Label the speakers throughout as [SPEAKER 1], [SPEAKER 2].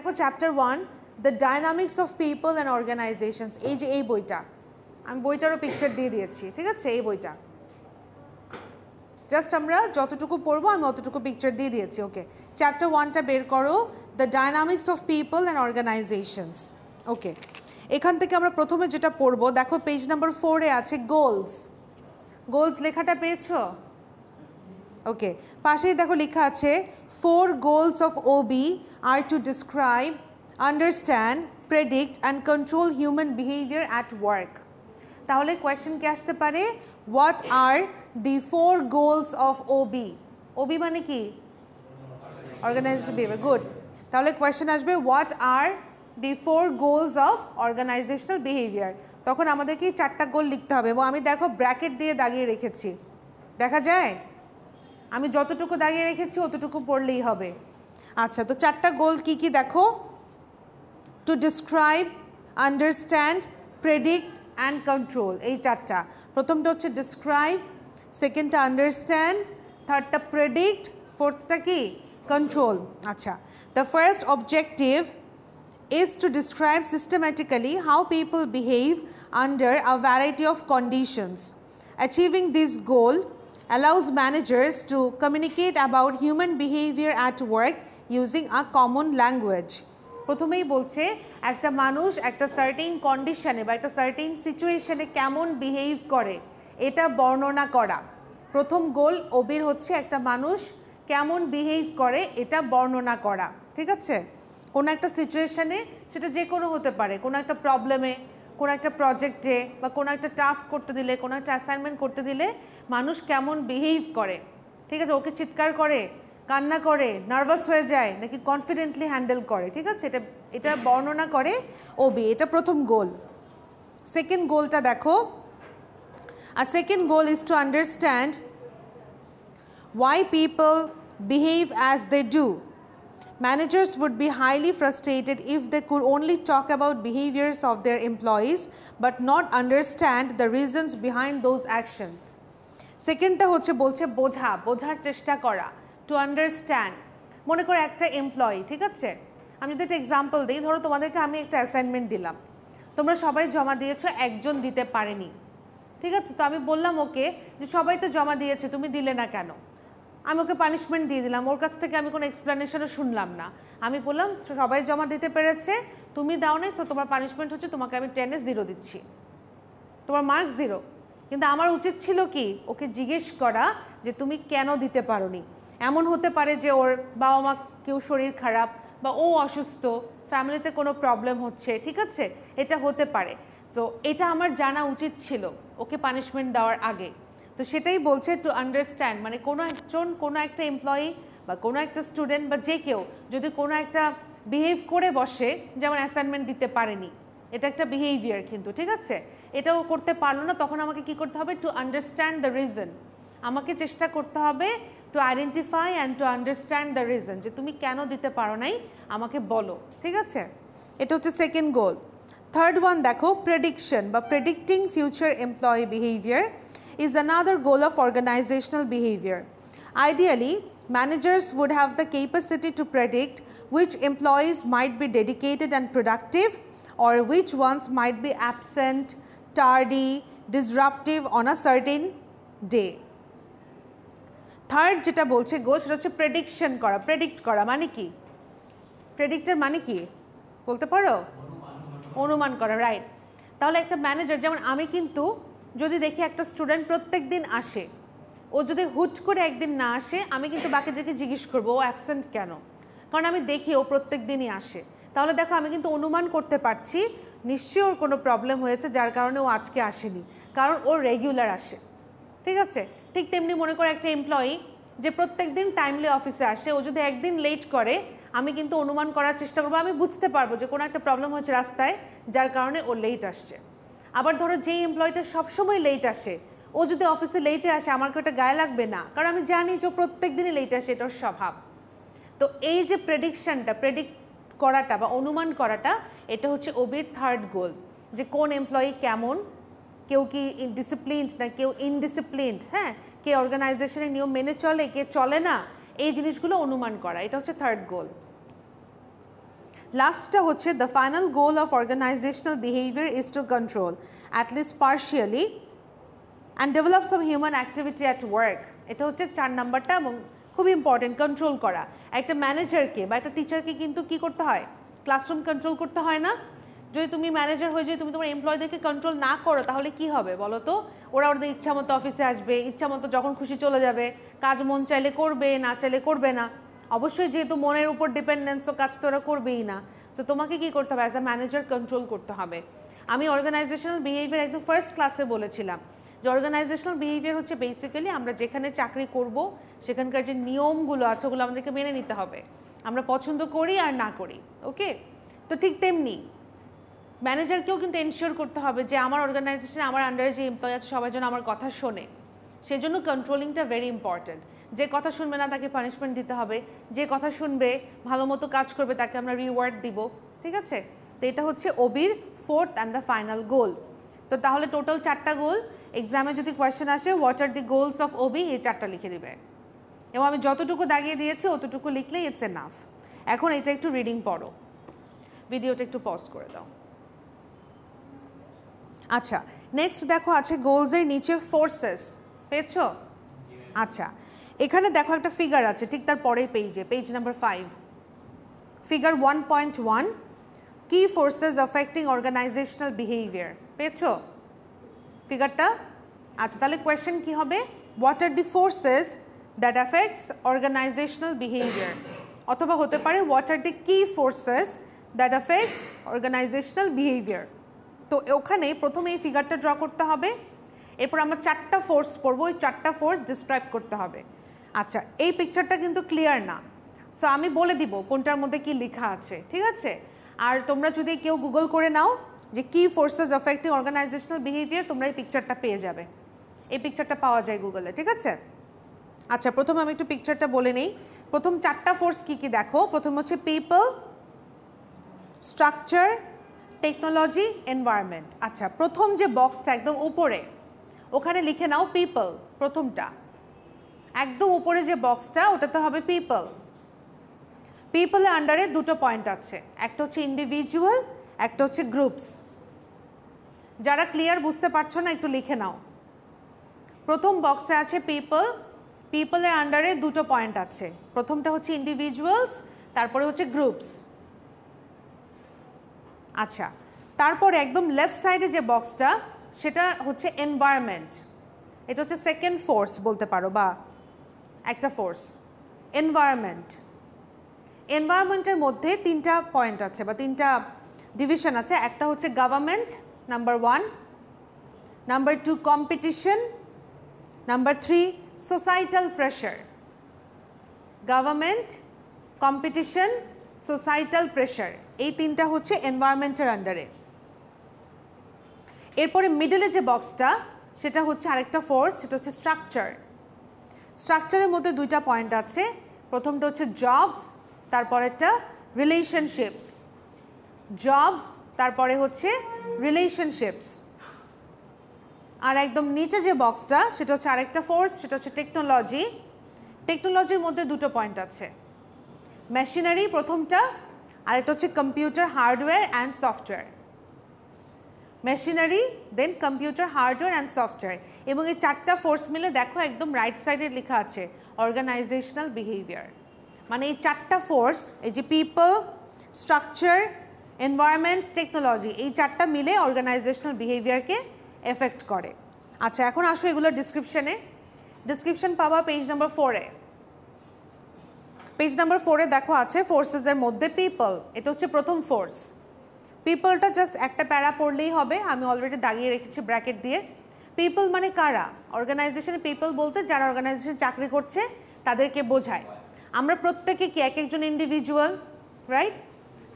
[SPEAKER 1] দেখো chapter one the dynamics of people and organisations এই যে এই বইটা আমি বইটারও পিকচার দিয়ে দিয়েছি ঠিক আছে এই বইটা জাস্ট আমরা যতটুকু পড়বো আমি অতটুকু পিকচার দিয়ে দিয়েছি ওকে চ্যাপ্টার ওয়ানটা বের করো the dynamics of people and organisations okay এখান থেকে আমরা প্রথমে যেটা পড়বো দেখো পেজ নাম্বার ফোরে আছে গোলস গোলস লেখাটা পেয়েছো ওকে পাশেই দেখো লেখা আছে four goals of OB are to describe understand predict and control human behaviour at work তাহলে কোয়েশ্চেন কি আসতে পারে what are the four goals of OB OB মানে কি অর্গানাইজেশন বিহেভিয়ার গুড তাহলে কোয়েশ্চেন আসবে what are the four goals of organisational behaviour তখন আমাদেরকে চারটা গোল লিখতে হবে এবং আমি দেখো ব্র্যাকেট দিয়ে দাগিয়ে রেখেছি দেখা যায় আমি যতটুকু দাগিয়ে রেখেছি অতটুকু পড়লেই হবে আচ্ছা তো চারটা গোল কি কি দেখো to describe understand predict and control এই চারটা প্রথমটা হচ্ছে ডিসক্রাইব সেকেন্ডটা আন্ডারস্ট্যান্ড থার্ডটা প্রেডিক্ট ফোর্থটা কি কন্ট্রোল আচ্ছা the first objective is to describe systematically how people behave under a variety of conditions achieving this goal allows managers to communicate about human behavior at work using a common language. প্রথমেই বলছে একটা মানুষ একটা certain কন্ডিশনে বা একটা certain সিচুয়েশনে কেমন বিহেভ করে এটা বর্ণনা করা প্রথম গোল ওবির হচ্ছে একটা মানুষ কেমন বিহেভ করে এটা বর্ণনা করা ঠিক আছে কোনো একটা সিচুয়েশনে সেটা যে কোনো হতে পারে কোনো একটা প্রবলেমে কোনো একটা প্রজেক্টে বা কোনো একটা টাস্ক করতে দিলে কোনো একটা অ্যাসাইনমেন্ট করতে দিলে মানুষ কেমন বিহেভ করে ঠিক আছে ওকে চিৎকার করে কান্না করে নার্ভাস হয়ে যায় নাকি কনফিডেন্টলি হ্যান্ডেল করে ঠিক আছে এটা এটা বর্ণনা করে ওবি এটা প্রথম গোল সেকেন্ড গোলটা দেখো আর second goal is to understand why people behave as they do Managers would be highly frustrated if they could only talk about behaviors of their employees but not understand the reasons behind those actions. সেকেন্ডটা হচ্ছে বলছে বোঝা বোঝার চেষ্টা করা to understand মনে করো একটা এমপ্লয়ি ঠিক আছে আমি যদি একটা এক্সাম্পল দিই ধরো তোমাদেরকে আমি একটা অ্যাসাইনমেন্ট দিলাম তোমরা সবাই জমা দিয়েছো একজন দিতে পারেনি ঠিক আছে তো আমি বললাম ওকে যে সবাই তো জমা দিয়েছে তুমি দিলে না কেন আমি ওকে পানিশমেন্ট দিয়ে দিলাম ওর কাছ থেকে আমি কোনো এক্সপ্লেনেশনও শুনলাম না আমি বললাম সবাই জমা দিতে পেরেছে তুমি দাও নাই সো তোমার পানিশমেন্ট হচ্ছে তোমাকে আমি টেনে জিরো দিচ্ছি তোমার মার্কস জিরো কিন্তু আমার উচিত ছিল কি ওকে জিজ্ঞেস করা যে তুমি কেন দিতে পারো এমন হতে পারে যে ওর বাবা মা কেউ শরীর খারাপ বা ও অসুস্থ ফ্যামিলিতে কোনো প্রবলেম হচ্ছে ঠিক আছে এটা হতে পারে তো এটা আমার জানা উচিত ছিল ওকে পানিশমেন্ট দেওয়ার আগে তো সেটাই বলছে টু আন্ডারস্ট্যান্ড মানে কোনো একজন কোনো একটা এমপ্লয়ি বা কোনো একটা স্টুডেন্ট বা যে কেউ যদি কোনো একটা বিহেভ করে বসে যেমন অ্যাসাইনমেন্ট দিতে পারেনি এটা একটা বিহেভিয়ার কিন্তু ঠিক আছে এটাও করতে পারলো না তখন আমাকে কি করতে হবে টু আন্ডারস্ট্যান্ড দ্য রিজন আমাকে চেষ্টা করতে হবে to identify and to understand the reason যে তুমি কেন দিতে পারো নাই আমাকে বলো ঠিক আছে এটা হচ্ছে সেকেন্ড গোল থার্ড ওয়ান দেখো প্রেডিকশন বা predicting future employee behaviour is another goal of organizational behavior. Ideally, managers would have the capacity to predict which employees might be dedicated and productive or which ones might be absent, tardy, disruptive on a certain day. Third, যেটা bolche গো সেটা prediction kora, predict kora করা Predictor কি প্রেডিক্টের মানে কি বলতে পারো অনুমান করা রাইট তাহলে একটা ম্যানেজার যদি দেখি একটা স্টুডেন্ট প্রত্যেক দিন আসে ও যদি হুট করে একদিন না আসে আমি কিন্তু বাকিদেরকে জিজ্ঞেস করবো ও অ্যাবসেন্ট কেন কারণ আমি দেখি ও প্রত্যেক দিনই আসে তাহলে দেখো আমি কিন্তু অনুমান করতে পারছি নিশ্চয়ই ওর কোনো প্রবলেম হয়েছে যার কারণে ও আজকে আসেনি কারণ ও রেগুলার আসে ঠিক আছে ঠিক তেমনি মনে করো একটা এমপ্লয়ি যে প্রত্যেক দিন টাইমলি অফিসে আসে ও যদি একদিন লেট করে আমি কিন্তু অনুমান করার চেষ্টা করবো আমি বুঝতে পারবো যে কোনো একটা প্রবলেম হয়েছে রাস্তায় যার কারণে ও লেট আসছে আবার ধরো যে এমপ্লয়টা সবসময় লেট আসে ও যদি অফিসে লেটে আসে আমার ওটা গায়ে লাগবে না কারণ আমি জানি যে প্রত্যেক দিনই লেট আসে এটা স্বভাব তো এই যে প্রেডিকশানটা প্রেডিক্ট করাটা বা অনুমান করাটা এটা হচ্ছে ওবির থার্ড গোল যে কোন এমপ্লয়ি কেমন কেউ কি ডিসিপ্লিনড না কেউ ইনডিসিপ্লিনড হ্যাঁ কে অর্গানাইজেশনের নিয়ম মেনে চলে কে চলে না এই জিনিসগুলো অনুমান করা এটা হচ্ছে থার্ড গোল লাস্টটা হচ্ছে the final goal of organisational behaviour is to control at least partially and develop some human activity at work এটা হচ্ছে চার নাম্বারটা এবং খুবই ইম্পর্টেন্ট কন্ট্রোল করা একটা ম্যানেজারকে বা একটা টিচারকে কিন্তু কী করতে হয় ক্লাসরুম কন্ট্রোল করতে হয় না যদি তুমি ম্যানেজার হয়ে যদি তুমি তোমার এমপ্লয়ীদেরকে কন্ট্রোল না করো তাহলে কি হবে বলো তো ওরা ওদের ইচ্ছা মতো অফিসে আসবে ইচ্ছা মতো যখন খুশি চলে যাবে কাজ মন চাইলে করবে না চাইলে করবে না অবশ্যই যেহেতু মনের উপর ডিপেন্ডেন্স তো কাজ তোরা করবেই না সো তোমাকে কি করতে হবে অ্যাজ আ ম্যানেজার কন্ট্রোল করতে হবে আমি অর্গানাইজেশনাল বিহেভিয়ার একদম ফার্স্ট ক্লাসে বলেছিলাম যে অর্গানাইজেশনাল বিহেভিয়ার হচ্ছে বেসিক্যালি আমরা যেখানে চাকরি করব সেখানকার যে নিয়মগুলো আছে ওগুলো আমাদেরকে মেনে নিতে হবে আমরা পছন্দ করি আর না করি ওকে তো ঠিক তেমনি ম্যানেজারকেও কিন্তু এনশিওর করতে হবে যে আমার অর্গানাইজেশনে আমার আন্ডারে যে এমপ্লয় আছে সবাই যেন আমার কথা শোনে সেজন্য কন্ট্রোলিংটা ভেরি ইম্পর্ট্যান্ট যে কথা শুনবে না তাকে পানিশমেন্ট দিতে হবে যে কথা শুনবে ভালো মতো কাজ করবে তাকে আমরা রিওয়ার্ড দিব ঠিক আছে তো এটা হচ্ছে ওবির fourth and the final goal তো তাহলে টোটাল চারটা গোল এক্সামে যদি কোয়েশ্চেন আসে what are the goals of OB এই চারটা লিখে দিবে এবং আমি যতটুকু দাগিয়ে দিয়েছি অতটুকু লিখলেই ইটস এ নাফ এখন এটা একটু রিডিং পড়ো ভিডিওটা একটু পজ করে দাও আচ্ছা নেক্সট দেখো আছে গোলসের নিচে ফোর্সেস পেয়েছো আচ্ছা এখানে দেখো একটা ফিগার আছে ঠিক তার পরের পেজে page number five figure one point one key forces affecting organizational behaviour পেয়েছ ফিগারটা আচ্ছা তাহলে কোয়েশ্চেন কি হবে what are the forces that affects organizational behaviour অথবা হতে পারে what are the key forces that affects organizational behaviour তো ওখানে প্রথমে এই ফিগারটা ড্র করতে হবে এরপর আমরা চারটা ফোর্স পড়বো ওই চারটা ফোর্স ডিসক্রাইব করতে হবে আচ্ছা এই পিকচারটা কিন্তু ক্লিয়ার না সো আমি বলে দিব কোনটার মধ্যে কি লেখা আছে ঠিক আছে আর তোমরা যদি কেউ গুগল করে নাও যে কি ফোর্সেস অ্যাফেক্টিং অর্গানাইজেশনাল বিহেভিয়ার তোমরা এই পিকচারটা পেয়ে যাবে এই পিকচারটা পাওয়া যায় গুগলে ঠিক আছে আচ্ছা প্রথম আমি একটু পিকচারটা বলে নিই প্রথম চারটা ফোর্স কি কি দেখো প্রথম হচ্ছে পিপল স্ট্রাকচার টেকনোলজি এনভায়রনমেন্ট আচ্ছা প্রথম যে বক্সটা একদম উপরে ওখানে লিখে নাও পিপল প্রথমটা একদম উপরে যে বক্সটা ওটাতে হবে পিপল পিপলের আন্ডারে দুটো পয়েন্ট আছে একটা হচ্ছে ইন্ডিভিজুয়াল একটা হচ্ছে গ্রুপস যারা ক্লিয়ার বুঝতে পারছো না একটু লিখে নাও প্রথম বক্সে আছে পিপল পিপলের আন্ডারে দুটো পয়েন্ট আছে প্রথমটা হচ্ছে ইন্ডিভিজুয়ালস তারপরে হচ্ছে গ্রুপস আচ্ছা তারপরে একদম লেফট সাইডে যে বক্সটা সেটা হচ্ছে এনভায়রনমেন্ট এটা হচ্ছে সেকেন্ড ফোর্স বলতে পারো বা একটা ফোর্স এনভায়রনমেন্ট এনভায়রনমেন্টের মধ্যে তিনটা পয়েন্ট আছে বা তিনটা ডিভিশন আছে একটা হচ্ছে government number one number two competition number three societal pressure government competition societal pressure এই তিনটা হচ্ছে এনভায়রনমেন্টের আন্ডারে এরপরে মিডলে যে বক্সটা সেটা হচ্ছে আরেকটা ফোর্স সেটা হচ্ছে স্ট্রাকচার স্ট্রাকচারের মধ্যে দুইটা পয়েন্ট আছে প্রথমটা হচ্ছে জবস তারপরেরটা রিলেশনশিপস জবস তারপরে হচ্ছে রিলেশনশিপস আর একদম নিচে যে বক্সটা সেটা হচ্ছে আরেকটা ফোর্স সেটা হচ্ছে টেকনোলজি টেকনোলজির মধ্যে দুটো পয়েন্ট আছে মেশিনারি প্রথমটা আরেকটা হচ্ছে computer hardware and software machinery then computer hardware and software এবং এই চারটা ফোর্স মিলে দেখো একদম রাইট সাইডে লেখা আছে অর্গানাইজেশনাল বিহেভিয়ার মানে এই চারটা ফোর্স এই যে পিপল স্ট্রাকচার এনভায়রনমেন্ট টেকনোলজি এই চারটা মিলে অর্গানাইজেশনাল বিহেভিয়ারকে এফেক্ট করে আচ্ছা এখন আসো এগুলোর ডিসক্রিপশানে ডিসক্রিপশন পাবা পেজ নাম্বার ফোরে পেজ নাম্বার ফোরে দেখো আছে ফোর্সেসের মধ্যে পিপল এটা হচ্ছে প্রথম ফোর্স পিপলটা জাস্ট একটা প্যারা পড়লেই হবে আমি অলরেডি দাঁড়িয়ে রেখেছি ব্র্যাকেট দিয়ে পিপল মানে কারা অর্গানাইজেশনে পিপল বলতে যারা অর্গানাইজেশন চাকরি করছে তাদেরকে বোঝায় আমরা প্রত্যেকে কি এক একজন ইন্ডিভিজুয়াল রাইট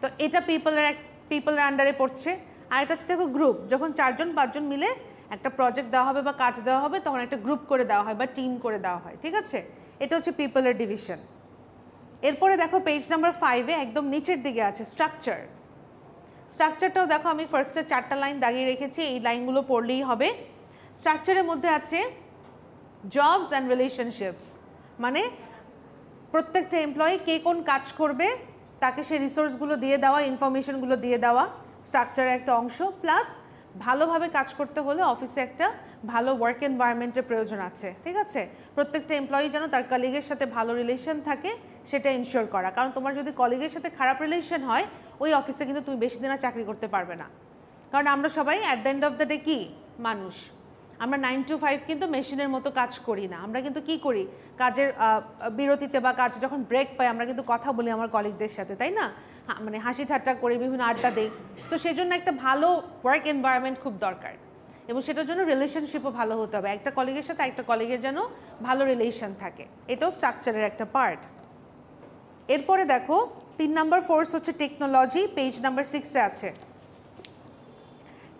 [SPEAKER 1] তো এটা পিপলের এক পিপলের আন্ডারে পড়ছে আর এটা হচ্ছে দেখো গ্রুপ যখন চারজন পাঁচজন মিলে একটা প্রজেক্ট দেওয়া হবে বা কাজ দেওয়া হবে তখন একটা গ্রুপ করে দেওয়া হয় বা টিম করে দেওয়া হয় ঠিক আছে এটা হচ্ছে পিপলের ডিভিশন এরপরে দেখো পেজ নাম্বার ফাইভে একদম নিচের দিকে আছে স্ট্রাকচার স্ট্রাকচারটাও দেখো আমি ফার্স্টে চারটা লাইন দাঁড়িয়ে রেখেছি এই লাইনগুলো পড়লেই হবে স্ট্রাকচারের মধ্যে আছে জবস অ্যান্ড রিলেশনশিপস মানে প্রত্যেকটা এমপ্লয়ি কে কোন কাজ করবে তাকে সে রিসোর্সগুলো দিয়ে দেওয়া ইনফরমেশনগুলো দিয়ে দেওয়া স্ট্রাকচারের একটা অংশ প্লাস ভালোভাবে কাজ করতে হলে অফিসে একটা ভালো ওয়ার্ক এনভায়রনমেন্টের প্রয়োজন আছে ঠিক আছে প্রত্যেকটা এমপ্লয়ি যেন তার কলিগের সাথে ভালো রিলেশন থাকে সেটা ইনশিওর করা কারণ তোমার যদি কলিগের সাথে খারাপ রিলেশন হয় ওই অফিসে কিন্তু তুমি বেশি দিন আর চাকরি করতে পারবে না কারণ আমরা সবাই at the end of the day কী মানুষ আমরা নাইন টু ফাইভ কিন্তু মেশিনের মতো কাজ করি না আমরা কিন্তু কি করি কাজের বিরতিতে বা কাজ যখন ব্রেক পাই আমরা কিন্তু কথা বলি আমার কলিগদের সাথে তাই না মানে হাসি ঠাট্টা করি বিভিন্ন আড্ডা দিই সো সেই জন্য একটা ভালো ওয়ার্ক এনভায়রনমেন্ট খুব দরকার এবং সেটার জন্য রিলেশনশিপও ভালো হতে হবে একটা কলিগের সাথে একটা কলিগের যেন ভালো রিলেশন থাকে এটাও স্ট্রাকচারের একটা পার্ট এরপরে দেখো তিন নাম্বার ফোর্স হচ্ছে টেকনোলজি পেজ নাম্বার সিক্সে আছে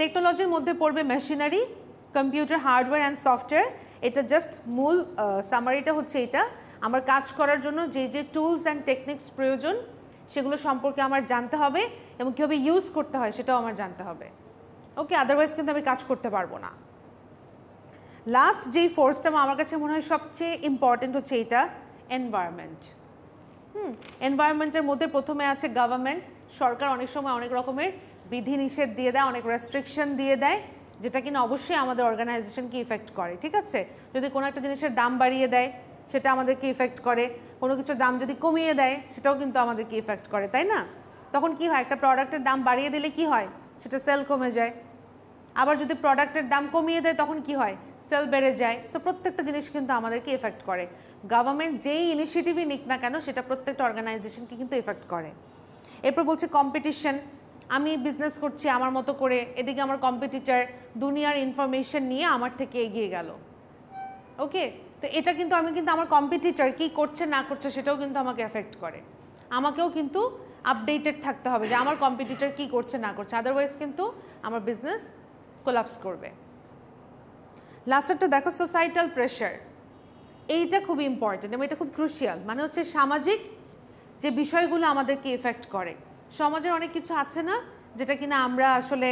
[SPEAKER 1] টেকনোলজির মধ্যে পড়বে machinery computer hardware and software এটা জাস্ট মূল সামারিটা হচ্ছে এটা আমার কাজ করার জন্য যে যে টুলস অ্যান্ড টেকনিক্স প্রয়োজন সেগুলো সম্পর্কে আমার জানতে হবে এবং কীভাবে ইউজ করতে হয় সেটাও আমার জানতে হবে ওকে আদারওয়াইজ কিন্তু আমি কাজ করতে পারবো না লাস্ট যেই ফোর্সটা আমার কাছে মনে হয় সবচেয়ে ইম্পর্ট্যান্ট হচ্ছে এটা এনভায়রনমেন্ট এনভায়রনমেন্টের মধ্যে প্রথমে আছে গভর্নমেন্ট সরকার অনেক সময় অনেক রকমের বিধিনিষেধ দিয়ে দেয় অনেক রেস্ট্রিকশন দিয়ে দেয় যেটা কিনা অবশ্যই আমাদের অর্গানাইজেশনকে ইফেক্ট করে ঠিক আছে যদি কোনো একটা জিনিসের দাম বাড়িয়ে দেয় সেটা আমাদেরকে ইফেক্ট করে কোনো কিছুর দাম যদি কমিয়ে দেয় সেটাও কিন্তু আমাদেরকে ইফেক্ট করে তাই না তখন কি হয় একটা প্রোডাক্টের দাম বাড়িয়ে দিলে কি হয় সেটা সেল কমে যায় আবার যদি প্রোডাক্টের দাম কমিয়ে দেয় তখন কি হয় সেল বেড়ে যায় সো প্রত্যেকটা জিনিস কিন্তু আমাদেরকে এফেক্ট করে গভর্নমেন্ট যেই ইনিশিয়েটিভই নিক না কেন সেটা প্রত্যেকটা অর্গানাইজেশনকে কিন্তু এফেক্ট করে এরপর বলছে কম্পিটিশন আমি বিজনেস করছি আমার মতো করে এদিকে আমার কম্পিটিটার দুনিয়ার ইনফরমেশন নিয়ে আমার থেকে এগিয়ে গেল ওকে তো এটা কিন্তু আমি কিন্তু আমার কম্পিটিটার কী করছে না করছে সেটাও কিন্তু আমাকে এফেক্ট করে আমাকেও কিন্তু আপডেটেড থাকতে হবে যে আমার কম্পিটিটার কী করছে না করছে আদারওয়াইজ কিন্তু আমার বিজনেস কোলাপস করবে লাস্টারটা দেখো সোসাইটাল প্রেশার এইটা খুব ইম্পর্ট্যান্ট এবং এটা খুব ক্রুশিয়াল মানে হচ্ছে সামাজিক যে বিষয়গুলো আমাদেরকে এফেক্ট করে সমাজের অনেক কিছু আছে না যেটা কিনা আমরা আসলে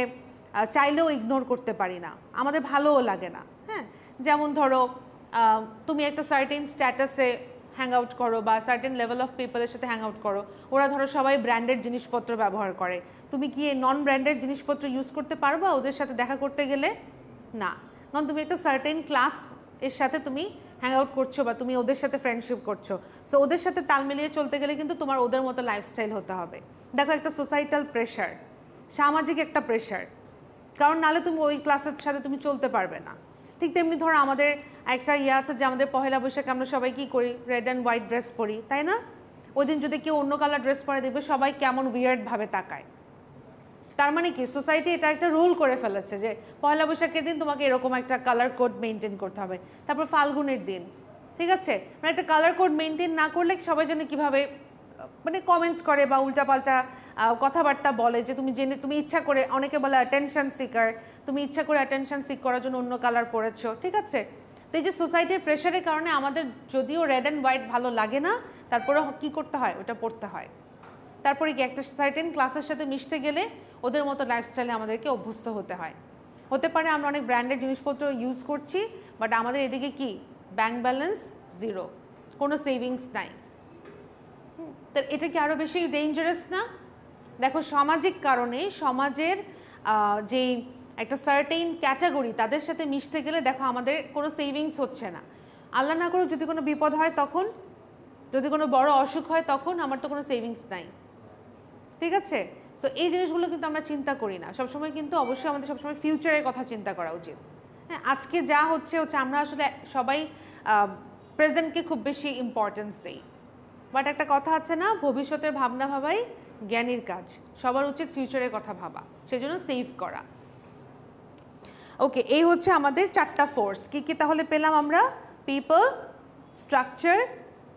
[SPEAKER 1] চাইলেও ইগনোর করতে পারি না আমাদের ভালোও লাগে না হ্যাঁ যেমন ধরো তুমি একটা সার্টেন স্ট্যাটাসে হ্যাং আউট করো বা সার্টেন লেভেল অফ পিপলের সাথে হ্যাং আউট করো ওরা ধরো সবাই ব্র্যান্ডেড জিনিসপত্র ব্যবহার করে তুমি কি এই নন ব্র্যান্ডেড জিনিসপত্র ইউজ করতে পারবা ওদের সাথে দেখা করতে গেলে না কারণ তুমি একটা সার্টেন ক্লাস এর সাথে তুমি হ্যাং আউট করছো বা তুমি ওদের সাথে ফ্রেন্ডশিপ করছো সো ওদের সাথে তাল মিলিয়ে চলতে গেলে কিন্তু তোমার ওদের মতো লাইফস্টাইল হতে হবে দেখো একটা সোসাইটাল প্রেশার সামাজিক একটা প্রেশার কারণ নাহলে তুমি ওই ক্লাসের সাথে তুমি চলতে পারবে না ঠিক তেমনি ধরো আমাদের একটা ইয়ে আছে যে আমাদের পহেলা বৈশাখে আমরা সবাই কী করি রেড অ্যান্ড হোয়াইট ড্রেস পরি তাই না ওই দিন যদি কেউ অন্য কালার ড্রেস পরে দেখবে সবাই কেমন ভাবে তাকায় তার মানে কি সোসাইটি এটা একটা রুল করে ফেলেছে যে পয়লা বৈশাখের দিন তোমাকে এরকম একটা কালার কোড মেনটেন করতে হবে তারপর ফাল্গুনের দিন ঠিক আছে মানে একটা কালার কোড মেনটেন না করলে সবাই যেন কীভাবে মানে কমেন্ট করে বা পাল্টা কথাবার্তা বলে যে তুমি জেনে তুমি ইচ্ছা করে অনেকে বলে অ্যাটেনশন সিকার তুমি ইচ্ছা করে অ্যাটেনশন সিক করার জন্য অন্য কালার পরেছো ঠিক আছে তো এই যে সোসাইটির প্রেশারের কারণে আমাদের যদিও রেড অ্যান্ড হোয়াইট ভালো লাগে না তারপরে কি করতে হয় ওটা পড়তে হয় তারপরে কি একটা সার্টেন ক্লাসের সাথে মিশতে গেলে ওদের মতো লাইফস্টাইলে আমাদেরকে অভ্যস্ত হতে হয় হতে পারে আমরা অনেক ব্র্যান্ডেড জিনিসপত্র ইউজ করছি বাট আমাদের এদিকে কি ব্যাংক ব্যালেন্স জিরো কোনো সেভিংস নাই তার এটা কি আরও বেশি ডেঞ্জারাস না দেখো সামাজিক কারণে সমাজের যেই একটা সার্টেইন ক্যাটাগরি তাদের সাথে মিশতে গেলে দেখো আমাদের কোনো সেভিংস হচ্ছে না আল্লাহ না করে যদি কোনো বিপদ হয় তখন যদি কোনো বড় অসুখ হয় তখন আমার তো কোনো সেভিংস নাই ঠিক আছে সো এই জিনিসগুলো কিন্তু আমরা চিন্তা করি না সবসময় কিন্তু অবশ্যই আমাদের সবসময় ফিউচারের কথা চিন্তা করা উচিত হ্যাঁ আজকে যা হচ্ছে হচ্ছে আমরা আসলে সবাই প্রেজেন্টকে খুব বেশি ইম্পর্টেন্স দিই বাট একটা কথা আছে না ভবিষ্যতের ভাবনা ভাবাই জ্ঞানীর কাজ সবার উচিত ফিউচারের কথা ভাবা সেজন্য সেভ করা ওকে এই হচ্ছে আমাদের চারটা ফোর্স কি কি তাহলে পেলাম আমরা পিপল স্ট্রাকচার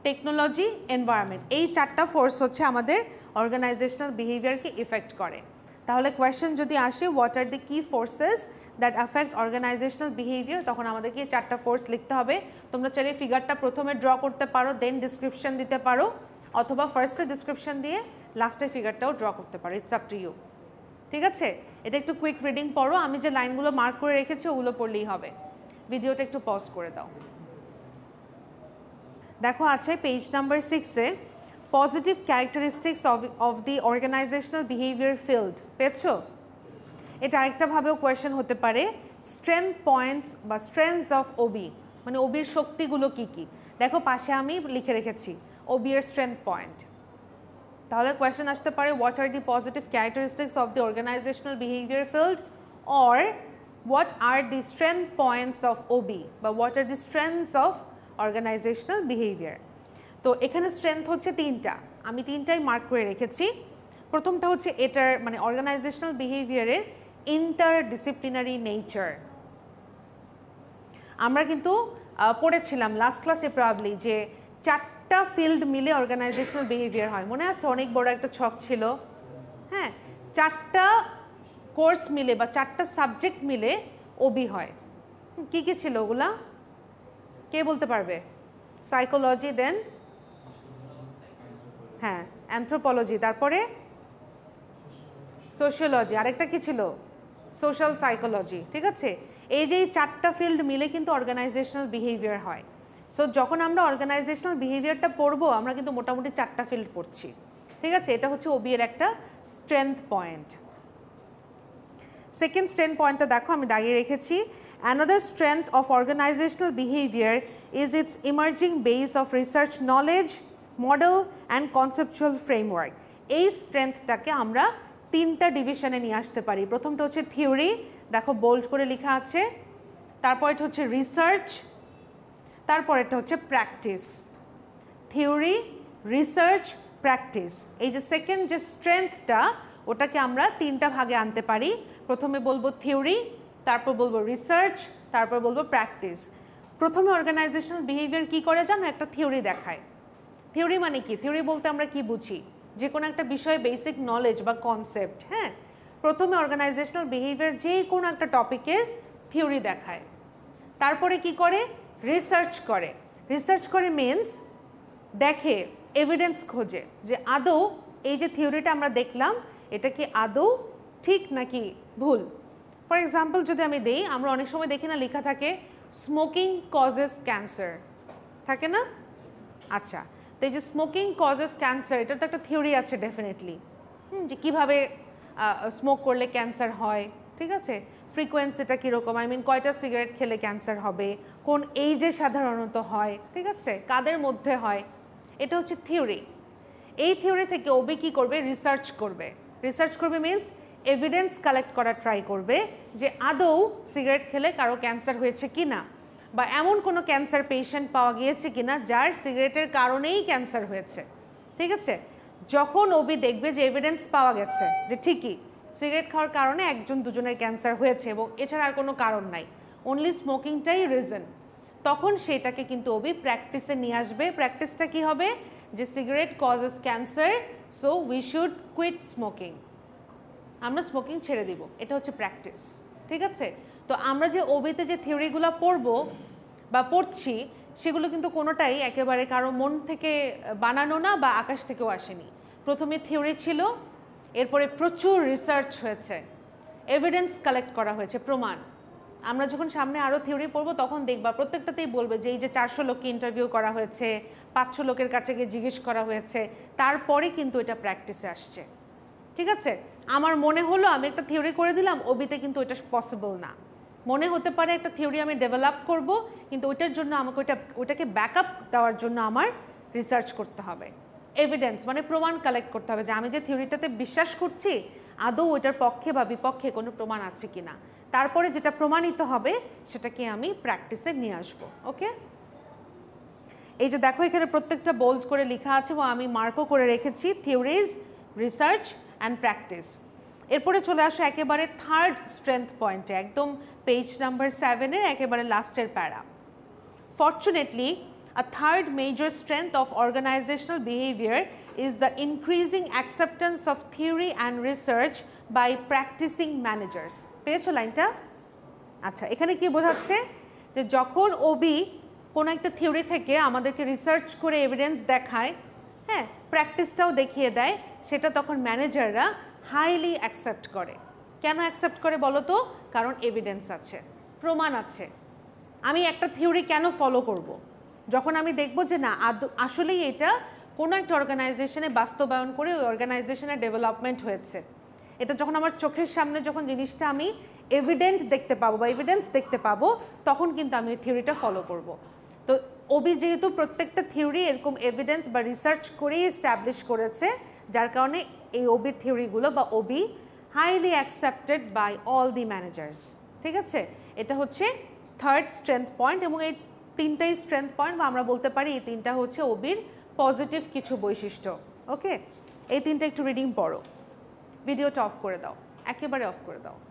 [SPEAKER 1] টেকনোলজি এনভায়রনমেন্ট এই চারটা ফোর্স হচ্ছে আমাদের অর্গানাইজেশনাল বিহেভিয়ারকে ইফেক্ট করে তাহলে কোয়েশ্চেন যদি আসে what are the key forces that affect organizational behaviour তখন আমাদেরকে এই চারটা ফোর্স লিখতে হবে তোমরা চাইলে ফিগারটা প্রথমে ড্র করতে পারো দেন ডিসক্রিপশান দিতে পারো অথবা ফার্স্টে ডিসক্রিপশান দিয়ে লাস্টের ফিগারটাও ড্র করতে পারো ইটস আপ টু ইউ ঠিক আছে এটা একটু কুইক রিডিং পড়ো আমি যে লাইনগুলো মার্ক করে রেখেছি ওগুলো পড়লেই হবে ভিডিওটা একটু পজ করে দাও দেখো আছে পেজ নাম্বার সিক্সে positive characteristics of of the organizational behaviour field পেয়েছো এটা আরেকটাভাবেও কোয়েশন হতে পারে স্ট্রেংথ পয়েন্টস বা স্ট্রেংথস অফ ওবি মানে ওবির শক্তিগুলো কি কি দেখো পাশে আমি লিখে রেখেছি ওবিয়ের স্ট্রেংথ পয়েন্ট তাহলে কোয়েশ্চেন আসতে পারে what are the positive characteristics of the organizational behaviour field or what are the strength points of OB বা what are the strengths of organisational behaviour তো এখানে স্ট্রেংথ হচ্ছে তিনটা আমি তিনটাই মার্ক করে রেখেছি প্রথমটা হচ্ছে এটার মানে অর্গানাইজেশনাল বিহেভিয়ারের ইন্টার ডিসিপ্লিনারি নেচার আমরা কিন্তু পড়েছিলাম লাস্ট ক্লাসে প্রবলি যে চারটা একটা ফিল্ড মিলে অর্গানাইজেশনাল বিহেভিয়ার হয় মনে আছে অনেক বড় একটা ছক ছিল হ্যাঁ চারটা কোর্স মিলে বা চারটা সাবজেক্ট মিলে ওবি হয় কি কি ছিল ওগুলা কে বলতে পারবে সাইকোলজি দেন হ্যাঁ অ্যান্থ্রোপোলজি তারপরে সোশিয়োলজি আরেকটা কি ছিল সোশ্যাল সাইকোলজি ঠিক আছে এই যে চারটা ফিল্ড মিলে কিন্তু অর্গানাইজেশনাল বিহেভিয়ার হয় সো যখন আমরা অর্গানাইজেশনাল বিহেভিয়ারটা পড়বো আমরা কিন্তু মোটামুটি চারটা ফিল্ড পড়ছি ঠিক আছে এটা হচ্ছে ওবিএর একটা স্ট্রেংথ পয়েন্ট সেকেন্ড স্ট্রেন্থ পয়েন্টটা দেখো আমি দাঁড়িয়ে রেখেছি another strength of organisational behaviour is its emerging base of research knowledge model and conceptual framework এই স্ট্রেংথটাকে আমরা তিনটা ডিভিশনে নিয়ে আসতে পারি প্রথমটা হচ্ছে থিওরি দেখো বোল্ড করে লেখা আছে তারপর হচ্ছে রিসার্চ তারপর এটা হচ্ছে প্র্যাকটিস থিওরি রিসার্চ প্র্যাকটিস এই যে সেকেন্ড যে স্ট্রেংথটা ওটাকে আমরা তিনটা ভাগে আনতে পারি প্রথমে বলবো থিওরি তারপর বলবো রিসার্চ তারপর বলবো প্র্যাকটিস প্রথমে অর্গানাইজেশনাল বিহেভিয়ার কী করে জানো একটা থিওরি দেখায় থিওরি মানে কি থিওরি বলতে আমরা কি বুঝি যে কোনো একটা বিষয়ে বেসিক নলেজ বা কনসেপ্ট হ্যাঁ প্রথমে অর্গানাইজেশনাল বিহেভিয়ার যে কোনো একটা টপিকের থিওরি দেখায় তারপরে কি করে রিসার্চ করে রিসার্চ করে মিনস দেখে এভিডেন্স খোঁজে যে আদৌ এই যে থিওরিটা আমরা দেখলাম এটা কি আদৌ ঠিক নাকি ভুল ফর এক্সাম্পল যদি আমি দিই আমরা অনেক সময় দেখি না লেখা থাকে স্মোকিং কজেস ক্যান্সার থাকে না আচ্ছা তো এই যে স্মোকিং কজেস ক্যান্সার এটা তো একটা থিওরি আছে ডেফিনেটলি হুম যে কীভাবে স্মোক করলে ক্যান্সার হয় ঠিক আছে ফ্রিকোয়েন্সিটা কীরকম আই মিন কয়টা সিগারেট খেলে ক্যান্সার হবে কোন এইজে সাধারণত হয় ঠিক আছে কাদের মধ্যে হয় এটা হচ্ছে থিওরি এই থিওরি থেকে ওবি কী করবে রিসার্চ করবে রিসার্চ করবে মিন্স এভিডেন্স কালেক্ট করা ট্রাই করবে যে আদৌ সিগারেট খেলে কারো ক্যান্সার হয়েছে কি না বা এমন কোনো ক্যান্সার পেশেন্ট পাওয়া গিয়েছে কি না যার সিগারেটের কারণেই ক্যান্সার হয়েছে ঠিক আছে যখন ওবি দেখবে যে এভিডেন্স পাওয়া গেছে যে ঠিকই সিগারেট খাওয়ার কারণে একজন দুজনের ক্যান্সার হয়েছে এবং এছাড়া আর কোনো কারণ নাই অনলি স্মোকিংটাই রিজন তখন সেটাকে কিন্তু ওবি প্র্যাকটিসে নিয়ে আসবে প্র্যাকটিসটা কি হবে যে cigarette causes cancer so we should quit smoking আমরা স্মোকিং ছেড়ে দিব এটা হচ্ছে প্র্যাকটিস ঠিক আছে তো আমরা যে ওবিতে যে থিওরিগুলো পড়ব বা পড়ছি সেগুলো কিন্তু কোনোটাই একেবারে কারো মন থেকে বানানো না বা আকাশ থেকেও আসেনি প্রথমে থিওরি ছিল এরপরে প্রচুর রিসার্চ হয়েছে এভিডেন্স কালেক্ট করা হয়েছে প্রমাণ আমরা যখন সামনে আরও থিওরি পড়বো তখন দেখবা প্রত্যেকটাতেই বলবে যে এই যে চারশো লোককে ইন্টারভিউ করা হয়েছে পাঁচশো লোকের কাছে গিয়ে জিজ্ঞেস করা হয়েছে তারপরে কিন্তু এটা প্র্যাকটিসে আসছে ঠিক আছে আমার মনে হলো আমি একটা থিওরি করে দিলাম ওবিতে কিন্তু এটা পসিবল না মনে হতে পারে একটা থিওরি আমি ডেভেলপ করব কিন্তু ওইটার জন্য আমাকে ওইটা ওইটাকে ব্যাক দেওয়ার জন্য আমার রিসার্চ করতে হবে এভিডেন্স মানে প্রমাণ কালেক্ট করতে হবে যে আমি যে থিওরিটাতে বিশ্বাস করছি আদৌ ওইটার পক্ষে বা বিপক্ষে কোনো প্রমাণ আছে কি না তারপরে যেটা প্রমাণিত হবে সেটাকে আমি প্র্যাকটিসে নিয়ে আসব ওকে এই যে দেখো এখানে প্রত্যেকটা বোল্ড করে লেখা আছে ও আমি মার্কও করে রেখেছি থিওরিজ রিসার্চ অ্যান্ড প্র্যাকটিস এরপরে চলে আসে একেবারে থার্ড স্ট্রেংথ পয়েন্টে একদম পেজ নাম্বার সেভেনের একেবারে লাস্টের para fortunately A third major strength of organizational behavior is the increasing acceptance of theory and research by practicing managers. পেয়েছো লাইনটা আচ্ছা এখানে কি বোঝাচ্ছে যে যখন ওবি কোনো একটা থিওরি থেকে আমাদেরকে রিসার্চ করে এভিডেন্স দেখায় হ্যাঁ প্র্যাকটিসটাও দেখিয়ে দেয় সেটা তখন ম্যানেজাররা হাইলি অ্যাকসেপ্ট করে কেন অ্যাকসেপ্ট করে বলো তো কারণ এভিডেন্স আছে প্রমাণ আছে আমি একটা থিওরি কেন ফলো করবো যখন আমি দেখব যে না আসলেই এটা কোনো একটা অর্গানাইজেশনে বাস্তবায়ন করে ওই অর্গানাইজেশনের ডেভেলপমেন্ট হয়েছে এটা যখন আমার চোখের সামনে যখন জিনিসটা আমি এভিডেন্ট দেখতে পাবো বা এভিডেন্স দেখতে পাবো তখন কিন্তু আমি ওই থিওরিটা ফলো করব তো ওবি যেহেতু প্রত্যেকটা থিওরি এরকম এভিডেন্স বা রিসার্চ করেই এস্টাবলিশ করেছে যার কারণে এই ওবি থিওরিগুলো বা OB highly accepted by all the managers ঠিক আছে এটা হচ্ছে থার্ড স্ট্রেংথ পয়েন্ট এবং এই তিনটাই স্ট্রেংথ পয়েন্ট বা আমরা বলতে পারি এই তিনটা হচ্ছে ওবির পজিটিভ কিছু বৈশিষ্ট্য ওকে এই তিনটা একটু রিডিং পড়ো ভিডিওটা অফ করে দাও একেবারে অফ করে দাও